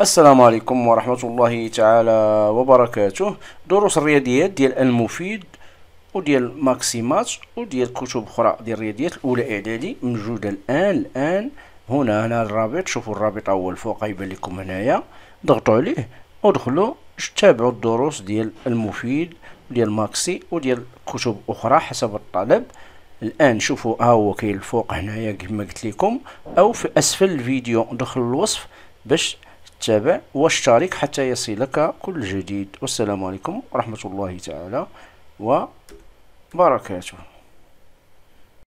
السلام عليكم ورحمة الله تعالى وبركاته دروس الرياضيات ديال المفيد وديال ماكسيمات وديال كتب أخرى ديال الرياضيات الأولى إعدادي موجودة الآن الآن هنا هنا الرابط شوفوا الرابط أول فوق يبان لكم هنايا ضغطوا عليه ودخلوا تابعوا الدروس ديال المفيد ديال ماكسي وديال كتب أخرى حسب الطلب الان شوفوا ها هو كاين الفوق هنايا كما قلت لكم او في اسفل الفيديو دخل الوصف باش تابع واشترك حتى يصلك كل جديد والسلام عليكم ورحمة الله تعالى وبركاته